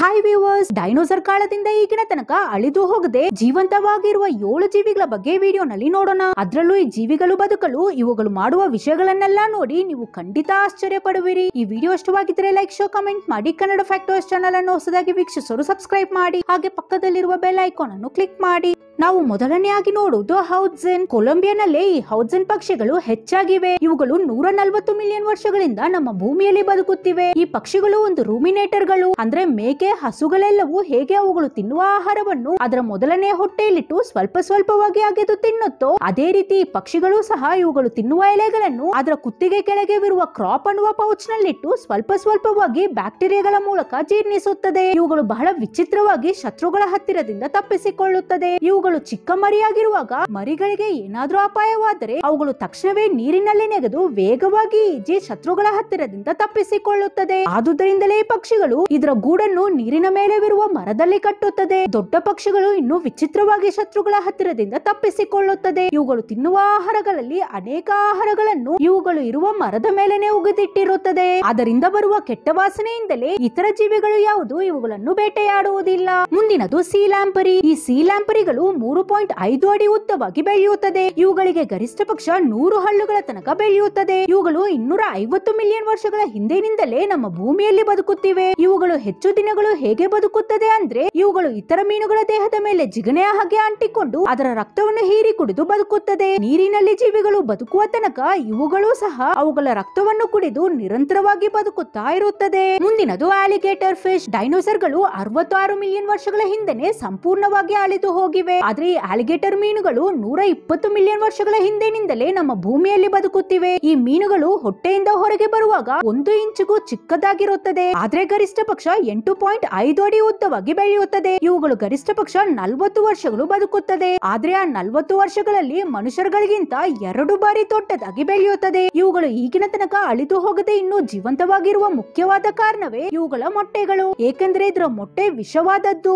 hi viewers dinosaur ಕಾಲದಿಂದ ಈಗಿನ ತನಕ ಅಳಿದು ಹೋಗದೆ ಜೀವಂತವಾಗಿರುವ ಏಳು ಜೀವಿಗಳ ಬಗ್ಗೆ ವಿಡಿಯೋನಲ್ಲಿ ನೋಡೋಣ ಅದರಲ್ಲೂ ಈ ಜೀವಿಗಳು ಬದುಕಲು ಇವುಗಳು ಮಾಡುವ ವಿಷಯಗಳನ್ನೆಲ್ಲ ನೋಡಿ ನೀವು ಖಂಡಿತ ಆಶ್ಚರ್ಯ ಪಡುವಿರಿ ಈ ವಿಡಿಯೋ ಇಷ್ಟವಾಗಿದ್ರೆ ಲೈಕ್ ಶೋ ಕಮೆಂಟ್ ಮಾಡಿ ಕನ್ನಡ ಫ್ಯಾಕ್ಟರ್ಸ್ ಚಾನಲ್ ಅನ್ನು ಹೊಸದಾಗಿ ವೀಕ್ಷಿಸಲು ಸಬ್ಸ್ಕ್ರೈಬ್ ಮಾಡಿ ಹಾಗೆ ಪಕ್ಕದಲ್ಲಿರುವ ಬೆಲ್ ಐಕಾನ್ ಅನ್ನು ಕ್ಲಿಕ್ ಮಾಡಿ ನಾವು ಮೊದಲನೆಯಾಗಿ ನೋಡುವುದು ಹೌಜೆನ್ ಕೊಲಂಬಿಯಾನಲ್ಲಿ ಈ ಹೌಜೆನ್ ಪಕ್ಷಿಗಳು ಹೆಚ್ಚಾಗಿವೆ ಇವುಗಳು ನೂರ ನಲ್ವತ್ತು ಮಿಲಿಯನ್ ವರ್ಷಗಳಿಂದ ನಮ್ಮ ಭೂಮಿಯಲ್ಲಿ ಬದುಕುತ್ತಿವೆ ಈ ಪಕ್ಷಿಗಳು ಒಂದು ರೂಮಿನೇಟರ್ ಗಳು ಅಂದ್ರೆ ಮೇಕೆ ಹಸುಗಳೆಲ್ಲವೂ ಹೇಗೆ ಅವುಗಳು ತಿನ್ನುವ ಆಹಾರವನ್ನು ಅದರ ಮೊದಲನೇ ಹೊಟ್ಟೆಯಲ್ಲಿಟ್ಟು ಸ್ವಲ್ಪ ಸ್ವಲ್ಪವಾಗಿ ಅಗೆದು ತಿನ್ನುತ್ತೋ ಅದೇ ರೀತಿ ಈ ಪಕ್ಷಿಗಳು ಸಹ ಇವುಗಳು ತಿನ್ನುವ ಎಲೆಗಳನ್ನು ಅದರ ಕುತ್ತಿಗೆ ಕೆಳಗೆ ಇರುವ ಕ್ರಾಪ್ ಅನ್ನುವ ಪೌಚ್ ನಲ್ಲಿಟ್ಟು ಸ್ವಲ್ಪ ಸ್ವಲ್ಪವಾಗಿ ಬ್ಯಾಕ್ಟೀರಿಯಾಗಳ ಮೂಲಕ ಜೀರ್ಣಿಸುತ್ತದೆ ಇವುಗಳು ಬಹಳ ವಿಚಿತ್ರವಾಗಿ ಶತ್ರುಗಳ ಹತ್ತಿರದಿಂದ ತಪ್ಪಿಸಿಕೊಳ್ಳುತ್ತದೆ ಇವುಗಳು ಅವುಗಳು ಚಿಕ್ಕ ಮರಿಯಾಗಿರುವಾಗ ಮರಿಗಳಿಗೆ ಏನಾದರೂ ಅಪಾಯವಾದರೆ ಅವುಗಳು ತಕ್ಷಣವೇ ನೀರಿನಲ್ಲಿ ನೆಗೆದು ವೇಗವಾಗಿ ಈಜಿ ಶತ್ರುಗಳ ಹತ್ತಿರದಿಂದ ತಪ್ಪಿಸಿಕೊಳ್ಳುತ್ತದೆ ಆದುದರಿಂದಲೇ ಪಕ್ಷಿಗಳು ಇದರ ಗೂಡನ್ನು ನೀರಿನ ಮೇಲೆವಿರುವ ಮರದಲ್ಲಿ ಕಟ್ಟುತ್ತದೆ ದೊಡ್ಡ ಪಕ್ಷಿಗಳು ಇನ್ನು ವಿಚಿತ್ರವಾಗಿ ಶತ್ರುಗಳ ಹತ್ತಿರದಿಂದ ತಪ್ಪಿಸಿಕೊಳ್ಳುತ್ತದೆ ಇವುಗಳು ತಿನ್ನುವ ಆಹಾರಗಳಲ್ಲಿ ಅನೇಕ ಆಹಾರಗಳನ್ನು ಇವುಗಳು ಇರುವ ಮರದ ಮೇಲೆನೆ ಉಗಿದಿಟ್ಟಿರುತ್ತದೆ ಅದರಿಂದ ಬರುವ ಕೆಟ್ಟ ವಾಸನೆಯಿಂದಲೇ ಇತರ ಜೀವಿಗಳು ಯಾವುದು ಇವುಗಳನ್ನು ಬೇಟೆಯಾಡುವುದಿಲ್ಲ ಮುಂದಿನದು ಸೀಲ್ಯಾಂಪರಿ ಈ ಸೀಲ್ಯಾಂಪರಿಗಳು ಮೂರು ಪಾಯಿಂಟ್ ಐದು ಅಡಿ ಉದ್ದವಾಗಿ ಬೆಳೆಯುತ್ತದೆ ಇವುಗಳಿಗೆ ಗರಿಷ್ಠ ಪಕ್ಷ ನೂರು ಹಳ್ಳುಗಳ ತನಕ ಬೆಳೆಯುತ್ತದೆ ಇವುಗಳು ಇನ್ನೂರ ಐವತ್ತು ಮಿಲಿಯನ್ ವರ್ಷಗಳ ಹಿಂದಿನಿಂದಲೇ ನಮ್ಮ ಭೂಮಿಯಲ್ಲಿ ಬದುಕುತ್ತಿವೆ ಇವುಗಳು ಹೆಚ್ಚು ದಿನಗಳು ಹೇಗೆ ಬದುಕುತ್ತದೆ ಅಂದ್ರೆ ಇವುಗಳು ಇತರ ಮೀನುಗಳ ದೇಹದ ಮೇಲೆ ಜಿಗಣೆಯ ಹಾಗೆ ಅಂಟಿಕೊಂಡು ಅದರ ರಕ್ತವನ್ನು ಹೀರಿ ಕುಡಿದು ಬದುಕುತ್ತದೆ ನೀರಿನಲ್ಲಿ ಜೀವಿಗಳು ಬದುಕುವ ತನಕ ಇವುಗಳು ಸಹ ಅವುಗಳ ರಕ್ತವನ್ನು ಕುಡಿದು ನಿರಂತರವಾಗಿ ಬದುಕುತ್ತಾ ಇರುತ್ತದೆ ಮುಂದಿನದು ಆಲಿಗೇಟರ್ ಫಿಶ್ ಡೈನೋಸರ್ಗಳು ಅರವತ್ತಾರು ಮಿಲಿಯನ್ ವರ್ಷಗಳ ಹಿಂದೆನೆ ಸಂಪೂರ್ಣವಾಗಿ ಅಳಿದು ಹೋಗಿವೆ ಆದರೆ ಆಲಿಗೇಟರ್ ಮೀನುಗಳು ನೂರ ಇಪ್ಪತ್ತು ಮಿಲಿಯನ್ ವರ್ಷಗಳ ಹಿಂದಿನಿಂದಲೇ ನಮ್ಮ ಭೂಮಿಯಲ್ಲಿ ಬದುಕುತ್ತಿವೆ ಈ ಮೀನುಗಳು ಹೊಟ್ಟೆಯಿಂದ ಹೊರಗೆ ಬರುವಾಗ ಒಂದು ಇಂಚಿಗೂ ಚಿಕ್ಕದಾಗಿರುತ್ತದೆ ಆದ್ರೆ ಗರಿಷ್ಠ ಪಕ್ಷ ಎಂಟು ಪಾಯಿಂಟ್ ಐದು ಅಡಿ ಉದ್ದವಾಗಿ ಬೆಳೆಯುತ್ತದೆ ಇವುಗಳು ಗರಿಷ್ಠ ಪಕ್ಷ ನಲ್ವತ್ತು ವರ್ಷಗಳು ಬದುಕುತ್ತದೆ ಆದ್ರೆ ಆ ನಲ್ವತ್ತು ವರ್ಷಗಳಲ್ಲಿ ಮನುಷ್ಯರುಗಳಿಗಿಂತ ಎರಡು ಬಾರಿ ದೊಡ್ಡದಾಗಿ ಬೆಳೆಯುತ್ತದೆ ಇವುಗಳು ಈಗಿನ ತನಕ ಅಳಿದು ಹೋಗದೆ ಇನ್ನೂ ಜೀವಂತವಾಗಿರುವ ಮುಖ್ಯವಾದ ಕಾರಣವೇ ಇವುಗಳ ಮೊಟ್ಟೆಗಳು ಏಕೆಂದರೆ ಇದರ ಮೊಟ್ಟೆ ವಿಷವಾದದ್ದು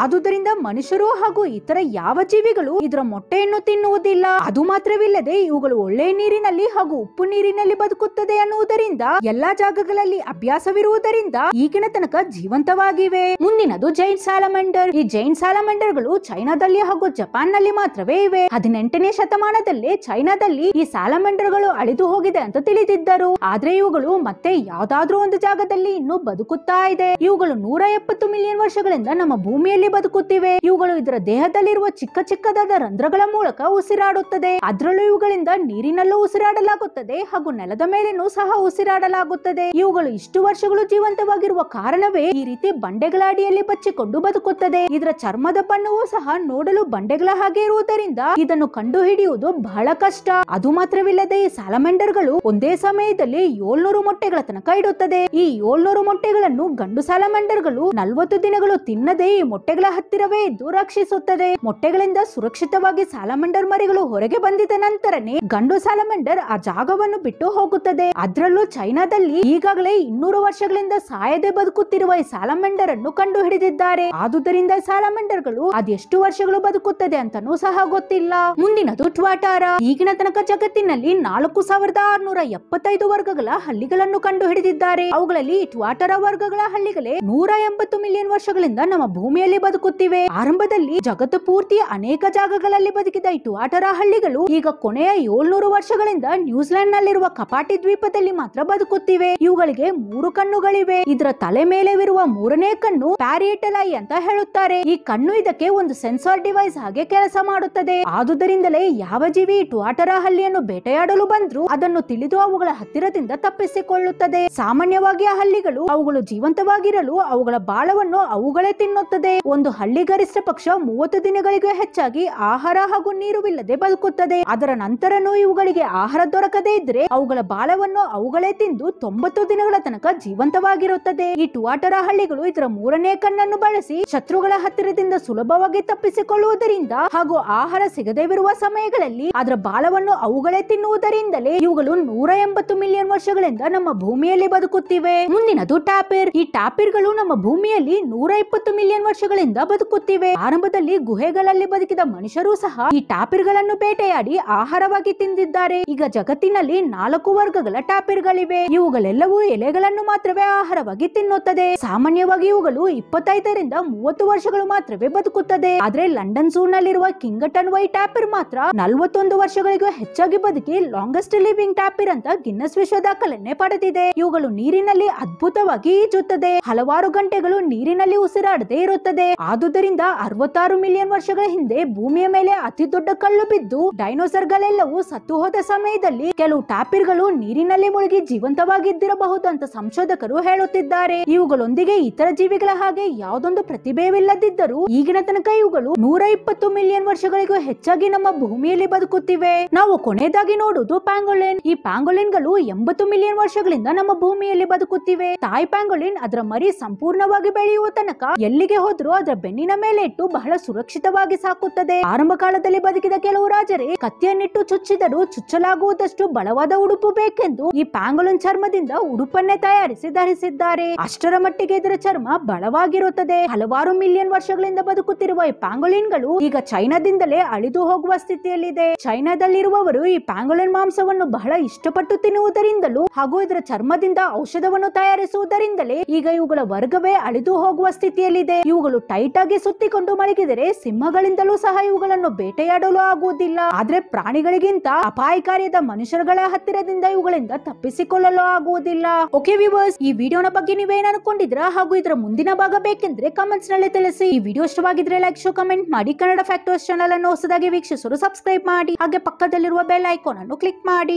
ಆದುದರಿಂದ ಮನುಷ್ಯರು ಹಾಗೂ ಇತರ ಯಾವ ಜೀವಿಗಳು ಇದರ ಮೊಟ್ಟೆಯನ್ನು ತಿನ್ನುವುದಿಲ್ಲ ಅದು ಮಾತ್ರವಿಲ್ಲದೆ ಇವುಗಳು ಒಳ್ಳೆಯ ನೀರಿನಲ್ಲಿ ಹಾಗೂ ಉಪ್ಪು ನೀರಿನಲ್ಲಿ ಬದುಕುತ್ತದೆ ಅನ್ನುವುದರಿಂದ ಎಲ್ಲಾ ಜಾಗಗಳಲ್ಲಿ ಅಭ್ಯಾಸವಿರುವುದರಿಂದ ಈಗಿನ ತನಕ ಜೀವಂತವಾಗಿವೆ ಮುಂದಿನದು ಜೈನ್ ಸ್ಯಾಲಮಂಡರ್ ಈ ಜೈನ್ ಜೈಂಟ್ ಗಳು ಚೈನಾದಲ್ಲಿ ಹಾಗೂ ಜಪಾನ್ ನಲ್ಲಿ ಮಾತ್ರವೇ ಇವೆ ಹದಿನೆಂಟನೇ ಶತಮಾನದಲ್ಲಿ ಚೈನಾದಲ್ಲಿ ಈ ಗಳು ಅಳಿದು ಹೋಗಿದೆ ಅಂತ ತಿಳಿದಿದ್ದರು ಆದ್ರೆ ಇವುಗಳು ಮತ್ತೆ ಯಾವ್ದಾದ್ರೂ ಒಂದು ಜಾಗದಲ್ಲಿ ಇನ್ನೂ ಬದುಕುತ್ತಾ ಇದೆ ಇವುಗಳು ನೂರ ಎಪ್ಪತ್ತು ಮಿಲಿಯನ್ ವರ್ಷಗಳಿಂದ ನಮ್ಮ ಭೂಮಿಯಲ್ಲಿ ಎಲ್ಲಿ ಬದುಕುತ್ತಿವೆ ಇವುಗಳು ಇದರ ದೇಹದಲ್ಲಿರುವ ಚಿಕ್ಕ ಚಿಕ್ಕದಾದ ರಂಧ್ರಗಳ ಮೂಲಕ ಉಸಿರಾಡುತ್ತದೆ ಅದರಲ್ಲೂ ಇವುಗಳಿಂದ ನೀರಿನಲ್ಲೂ ಉಸಿರಾಡಲಾಗುತ್ತದೆ ಹಾಗೂ ನೆಲದ ಮೇಲೆನೂ ಸಹ ಉಸಿರಾಡಲಾಗುತ್ತದೆ ಇವುಗಳು ಇಷ್ಟು ವರ್ಷಗಳು ಜೀವಂತವಾಗಿರುವ ಕಾರಣವೇ ಈ ರೀತಿ ಬಂಡೆಗಳ ಅಡಿಯಲ್ಲಿ ಬಚ್ಚಿಕೊಂಡು ಬದುಕುತ್ತದೆ ಇದರ ಚರ್ಮದ ಬಣ್ಣವು ಸಹ ನೋಡಲು ಬಂಡೆಗಳ ಹಾಗೆ ಇರುವುದರಿಂದ ಇದನ್ನು ಕಂಡು ಹಿಡಿಯುವುದು ಬಹಳ ಕಷ್ಟ ಅದು ಮಾತ್ರವಿಲ್ಲದೆ ಈ ಸಾಲಮಂಡರ್ಗಳು ಒಂದೇ ಸಮಯದಲ್ಲಿ ಏಳ್ನೂರು ಮೊಟ್ಟೆಗಳ ತನಕ ಇಡುತ್ತದೆ ಈ ಏಳ್ನೂರು ಮೊಟ್ಟೆಗಳನ್ನು ಗಂಡು ಸಾಲಮೆಂಡರ್ಗಳು ನಲ್ವತ್ತು ದಿನಗಳು ತಿನ್ನದೇ ಈ ಮೊಟ್ಟೆ ಮೊಟ್ಟೆಗಳ ಹತ್ತಿರವೇ ಇದ್ದು ರಕ್ಷಿಸುತ್ತದೆ ಮೊಟ್ಟೆಗಳಿಂದ ಸುರಕ್ಷಿತವಾಗಿ ಸಾಲಮಂಡರ್ ಮರಿಗಳು ಹೊರಗೆ ಬಂದಿದ ನಂತರನೇ ಗಂಡು ಸಾಲಮಂಡರ್ ಆ ಜಾಗವನ್ನು ಬಿಟ್ಟು ಹೋಗುತ್ತದೆ ಅದರಲ್ಲೂ ಚೈನಾದಲ್ಲಿ ಈಗಾಗಲೇ ಇನ್ನೂರು ವರ್ಷಗಳಿಂದ ಸಾಯದೆ ಬದುಕುತ್ತಿರುವ ಈ ಸಾಲಮಂಡರ್ ಅನ್ನು ಕಂಡು ಹಿಡಿದಿದ್ದಾರೆ ಆದುದರಿಂದ ಸಾಲಮಂಡರ್ ಗಳು ಅದೆಷ್ಟು ವರ್ಷಗಳು ಬದುಕುತ್ತದೆ ಅಂತಾನೂ ಸಹ ಗೊತ್ತಿಲ್ಲ ಮುಂದಿನದು ಟ್ವಾಟಾರ ಈಗಿನ ತನಕ ಜಗತ್ತಿನಲ್ಲಿ ನಾಲ್ಕು ಸಾವಿರದ ಆರ್ನೂರ ಎಪ್ಪತ್ತೈದು ವರ್ಗಗಳ ಹಳ್ಳಿಗಳನ್ನು ಕಂಡು ಹಿಡಿದಿದ್ದಾರೆ ಅವುಗಳಲ್ಲಿ ಟ್ವಾಟರ ವರ್ಗಗಳ ಹಳ್ಳಿಗಳೇ ನೂರ ಎಂಬತ್ತು ಮಿಲಿಯನ್ ವರ್ಷಗಳಿಂದ ನಮ್ಮ ಭೂಮಿಯಲ್ಲಿ ಬದುಕುತ್ತಿವೆ ಆರಂಭದಲ್ಲಿ ಜಗತ್ತು ಪೂರ್ತಿ ಅನೇಕ ಜಾಗಗಳಲ್ಲಿ ಬದುಕಿದ ಟುವಾಟರ ಹಳ್ಳಿಗಳು ಈಗ ಕೊನೆಯ ಏಳ್ನೂರು ವರ್ಷಗಳಿಂದ ನ್ಯೂಜಿಲೆಂಡ್ ನಲ್ಲಿರುವ ಕಪಾಟಿ ದ್ವೀಪದಲ್ಲಿ ಮಾತ್ರ ಬದುಕುತ್ತಿವೆ ಇವುಗಳಿಗೆ ಮೂರು ಕಣ್ಣುಗಳಿವೆ ಇದರ ತಲೆ ಮೇಲೆವಿರುವ ಮೂರನೇ ಕಣ್ಣು ಪ್ಯಾರಿಯಟಲೈ ಅಂತ ಹೇಳುತ್ತಾರೆ ಈ ಕಣ್ಣು ಇದಕ್ಕೆ ಒಂದು ಸೆನ್ಸಾರ್ ಡಿವೈಸ್ ಹಾಗೆ ಕೆಲಸ ಮಾಡುತ್ತದೆ ಆದುದರಿಂದಲೇ ಯಾವ ಜೀವಿ ಟುವಾಟರ ಹಳ್ಳಿಯನ್ನು ಬೇಟೆಯಾಡಲು ಬಂದ್ರು ಅದನ್ನು ತಿಳಿದು ಅವುಗಳ ಹತ್ತಿರದಿಂದ ತಪ್ಪಿಸಿಕೊಳ್ಳುತ್ತದೆ ಸಾಮಾನ್ಯವಾಗಿ ಆ ಹಳ್ಳಿಗಳು ಅವುಗಳು ಜೀವಂತವಾಗಿರಲು ಅವುಗಳ ಬಾಳವನ್ನು ಅವುಗಳೇ ತಿನ್ನುತ್ತದೆ ಒಂದು ಹಳ್ಳಿ ಗರಿಷ್ಠ ಪಕ್ಷ ಮೂವತ್ತು ದಿನಗಳಿಗೆ ಹೆಚ್ಚಾಗಿ ಆಹಾರ ಹಾಗೂ ನೀರುವಿಲ್ಲದೆ ಬದುಕುತ್ತದೆ ಅದರ ನಂತರನೂ ಇವುಗಳಿಗೆ ಆಹಾರ ದೊರಕದೇ ಇದ್ರೆ ಅವುಗಳ ಬಾಲವನ್ನು ಅವುಗಳೇ ತಿಂದು ತೊಂಬತ್ತು ದಿನಗಳ ತನಕ ಜೀವಂತವಾಗಿರುತ್ತದೆ ಈ ಟುವಾಟರ ಹಳ್ಳಿಗಳು ಇದರ ಮೂರನೇ ಕಣ್ಣನ್ನು ಬಳಸಿ ಶತ್ರುಗಳ ಹತ್ತಿರದಿಂದ ಸುಲಭವಾಗಿ ತಪ್ಪಿಸಿಕೊಳ್ಳುವುದರಿಂದ ಹಾಗೂ ಆಹಾರ ಸಿಗದೇವಿರುವ ಸಮಯಗಳಲ್ಲಿ ಅದರ ಬಾಲವನ್ನು ಅವುಗಳೇ ತಿನ್ನುವುದರಿಂದಲೇ ಇವುಗಳು ನೂರ ಎಂಬತ್ತು ಮಿಲಿಯನ್ ವರ್ಷಗಳಿಂದ ನಮ್ಮ ಭೂಮಿಯಲ್ಲಿ ಬದುಕುತ್ತಿವೆ ಮುಂದಿನದು ಟಾಪಿರ್ ಈ ಟಾಪಿರ್ಗಳು ನಮ್ಮ ಭೂಮಿಯಲ್ಲಿ ನೂರ ಇಪ್ಪತ್ತು ಮಿಲಿಯನ್ ವರ್ಷಗಳ ಬದುಕುತ್ತಿವೆ ಆರಂಭದಲ್ಲಿ ಗುಹೆಗಳಲ್ಲಿ ಬದುಕಿದ ಮನುಷ್ಯರು ಸಹ ಈ ಗಳನ್ನು ಬೇಟೆಯಾಡಿ ಆಹಾರವಾಗಿ ತಿಂದಿದ್ದಾರೆ ಈಗ ಜಗತ್ತಿನಲ್ಲಿ ನಾಲ್ಕು ವರ್ಗಗಳ ಗಳಿವೆ ಇವುಗಳೆಲ್ಲವೂ ಎಲೆಗಳನ್ನು ಮಾತ್ರವೇ ಆಹಾರವಾಗಿ ತಿನ್ನುತ್ತದೆ ಸಾಮಾನ್ಯವಾಗಿ ಇವುಗಳು ಇಪ್ಪತ್ತೈದರಿಂದ ಮೂವತ್ತು ವರ್ಷಗಳು ಮಾತ್ರವೇ ಬದುಕುತ್ತದೆ ಆದ್ರೆ ಲಂಡನ್ ಝೂ ನಲ್ಲಿರುವ ಕಿಂಗಟನ್ ವೈ ಟಾಪಿರ್ ಮಾತ್ರ ನಲ್ವತ್ತೊಂದು ವರ್ಷಗಳಿಗೂ ಹೆಚ್ಚಾಗಿ ಬದುಕಿ ಲಾಂಗೆಸ್ಟ್ ಲಿವಿಂಗ್ ಟಾಪಿರ್ ಅಂತ ಗಿನ್ನಸ್ ವಿಶ್ವ ದಾಖಲನ್ನೇ ಪಡೆದಿದೆ ಇವುಗಳು ನೀರಿನಲ್ಲಿ ಅದ್ಭುತವಾಗಿ ಈಜುತ್ತದೆ ಹಲವಾರು ಗಂಟೆಗಳು ನೀರಿನಲ್ಲಿ ಉಸಿರಾಡದೆ ಇರುತ್ತದೆ ಆದುದರಿಂದ ಅರವತ್ತಾರು ಮಿಲಿಯನ್ ವರ್ಷಗಳ ಹಿಂದೆ ಭೂಮಿಯ ಮೇಲೆ ಅತಿ ದೊಡ್ಡ ಕಲ್ಲು ಬಿದ್ದು ಡೈನೋಸರ್ ಗಳೆಲ್ಲವೂ ಸತ್ತು ಹೋದ ಸಮಯದಲ್ಲಿ ಕೆಲವು ಟ್ಯಾಪಿರ್ ಗಳು ನೀರಿನಲ್ಲಿ ಮುಳುಗಿ ಜೀವಂತವಾಗಿದ್ದಿರಬಹುದು ಅಂತ ಸಂಶೋಧಕರು ಹೇಳುತ್ತಿದ್ದಾರೆ ಇವುಗಳೊಂದಿಗೆ ಇತರ ಜೀವಿಗಳ ಹಾಗೆ ಯಾವುದೊಂದು ಪ್ರತಿಭೆವಿಲ್ಲದಿದ್ದರೂ ಈಗಿನ ತನಕ ಇವುಗಳು ನೂರ ಇಪ್ಪತ್ತು ಮಿಲಿಯನ್ ವರ್ಷಗಳಿಗೂ ಹೆಚ್ಚಾಗಿ ನಮ್ಮ ಭೂಮಿಯಲ್ಲಿ ಬದುಕುತ್ತಿವೆ ನಾವು ಕೊನೆಯದಾಗಿ ನೋಡುವುದು ಪ್ಯಾಂಗೋಲಿನ್ ಈ ಪ್ಯಾಂಗೋಲಿನ್ ಗಳು ಎಂಬತ್ತು ಮಿಲಿಯನ್ ವರ್ಷಗಳಿಂದ ನಮ್ಮ ಭೂಮಿಯಲ್ಲಿ ಬದುಕುತ್ತಿವೆ ತಾಯಿ ಪ್ಯಾಂಗೋಲಿನ್ ಅದರ ಮರಿ ಸಂಪೂರ್ಣವಾಗಿ ಬೆಳೆಯುವ ತನಕ ಎಲ್ಲಿಗೆ ಹೋದ್ರೂ ಅದರ ಬೆನ್ನಿನ ಮೇಲೆ ಇಟ್ಟು ಬಹಳ ಸುರಕ್ಷಿತವಾಗಿ ಸಾಕುತ್ತದೆ ಆರಂಭ ಕಾಲದಲ್ಲಿ ಬದುಕಿದ ಕೆಲವು ರಾಜರೇ ಕತ್ತಿಯನ್ನಿಟ್ಟು ಚುಚ್ಚಿದರೂ ಚುಚ್ಚಲಾಗುವುದಷ್ಟು ಬಲವಾದ ಉಡುಪು ಬೇಕೆಂದು ಈ ಪ್ಯಾಂಗೋಲಿನ್ ಚರ್ಮದಿಂದ ಉಡುಪನ್ನೇ ತಯಾರಿಸಿ ಧರಿಸಿದ್ದಾರೆ ಅಷ್ಟರ ಮಟ್ಟಿಗೆ ಇದರ ಚರ್ಮ ಬಲವಾಗಿರುತ್ತದೆ ಹಲವಾರು ಮಿಲಿಯನ್ ವರ್ಷಗಳಿಂದ ಬದುಕುತ್ತಿರುವ ಈ ಪ್ಯಾಂಗೊಲಿನ್ಗಳು ಈಗ ಚೈನಾದಿಂದಲೇ ಅಳಿದು ಹೋಗುವ ಸ್ಥಿತಿಯಲ್ಲಿದೆ ಚೈನಾದಲ್ಲಿರುವವರು ಈ ಪ್ಯಾಂಗೋಲಿನ್ ಮಾಂಸವನ್ನು ಬಹಳ ಇಷ್ಟಪಟ್ಟು ತಿನ್ನುವುದರಿಂದಲೂ ಹಾಗೂ ಇದರ ಚರ್ಮದಿಂದ ಔಷಧವನ್ನು ತಯಾರಿಸುವುದರಿಂದಲೇ ಈಗ ಇವುಗಳ ವರ್ಗವೇ ಅಳಿದು ಹೋಗುವ ಸ್ಥಿತಿಯಲ್ಲಿದೆ ಇವುಗಳು ಟೈಟಾಗಿ ಸುತ್ತಿಕೊಂಡು ಮಲಗಿದರೆ ಸಿಂಹಗಳಿಂದಲೂ ಸಹ ಇವುಗಳನ್ನು ಬೇಟೆಯಾಡಲು ಆಗುವುದಿಲ್ಲ ಆದ್ರೆ ಪ್ರಾಣಿಗಳಿಗಿಂತ ಅಪಾಯಕಾರಿಯಾದ ಮನುಷ್ಯರುಗಳ ಹತ್ತಿರದಿಂದ ಇವುಗಳಿಂದ ತಪ್ಪಿಸಿಕೊಳ್ಳಲು ಆಗುವುದಿಲ್ಲ ಓಕೆ ವಿವರ್ಸ್ ಈ ವಿಡಿಯೋನ ಬಗ್ಗೆ ನೀವೇನ ಅನ್ಕೊಂಡಿದ್ರ ಹಾಗೂ ಇದರ ಮುಂದಿನ ಭಾಗ ಬೇಕೆಂದ್ರೆ ಕಮೆಂಟ್ಸ್ ನಲ್ಲಿ ತಿಳಿಸಿ ಈ ವಿಡಿಯೋ ಇಷ್ಟವಾಗಿದ್ರೆ ಲೈಕ್ ಶೋ ಕಮೆಂಟ್ ಮಾಡಿ ಕನ್ನಡ ಫ್ಯಾಕ್ಟರ್ಸ್ ಚಾನಲ್ ಅನ್ನು ಹೊಸದಾಗಿ ವೀಕ್ಷಿಸಲು ಸಬ್ಸ್ಕ್ರೈಬ್ ಮಾಡಿ ಹಾಗೆ ಪಕ್ಕದಲ್ಲಿರುವ ಬೆಲ್ ಐಕಾನ್ ಅನ್ನು ಕ್ಲಿಕ್ ಮಾಡಿ